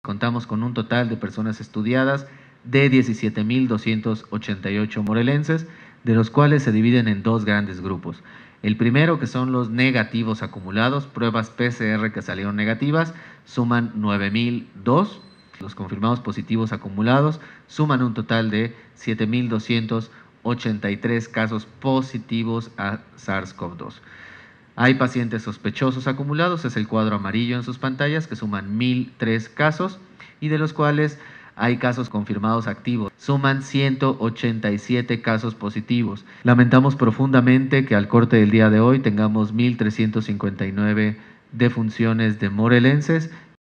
Contamos con un total de personas estudiadas de 17.288 morelenses, de los cuales se dividen en dos grandes grupos. El primero, que son los negativos acumulados, pruebas PCR que salieron negativas, suman 9.002. Los confirmados positivos acumulados suman un total de 7.283 casos positivos a SARS-CoV-2. Hay pacientes sospechosos acumulados, es el cuadro amarillo en sus pantallas, que suman 1.003 casos y de los cuales hay casos confirmados activos. Suman 187 casos positivos. Lamentamos profundamente que al corte del día de hoy tengamos 1.359 defunciones de morelenses